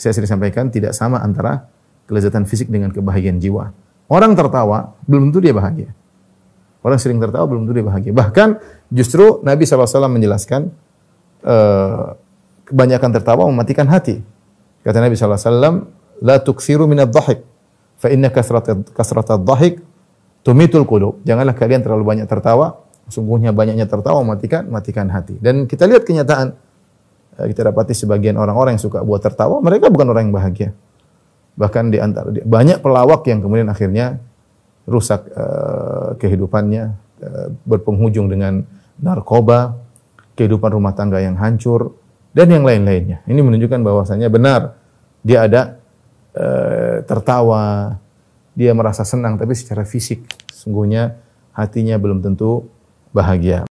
saya sering sampaikan tidak sama antara kelezatan fisik dengan kebahagiaan jiwa. Orang tertawa belum tentu dia bahagia. Orang sering tertawa belum tentu dia bahagia. Bahkan justru Nabi SAW menjelaskan eh, kebanyakan tertawa mematikan hati. Kata Nabi SAW, La tuksiru minad dhahik, fa inna kasrata dhahik tumitul qulub. Janganlah kalian terlalu banyak tertawa, sungguhnya banyaknya tertawa mematikan matikan hati. Dan kita lihat kenyataan Eh, kita dapati sebagian orang-orang yang suka buat tertawa, mereka bukan orang yang bahagia. Bahkan di antara banyak pelawak yang kemudian akhirnya rusak uh, kehidupannya, uh, berpenghujung dengan narkoba, kehidupan rumah tangga yang hancur dan yang lain-lainnya. Ini menunjukkan bahwasanya benar dia ada uh, tertawa, dia merasa senang tapi secara fisik sungguhnya hatinya belum tentu bahagia.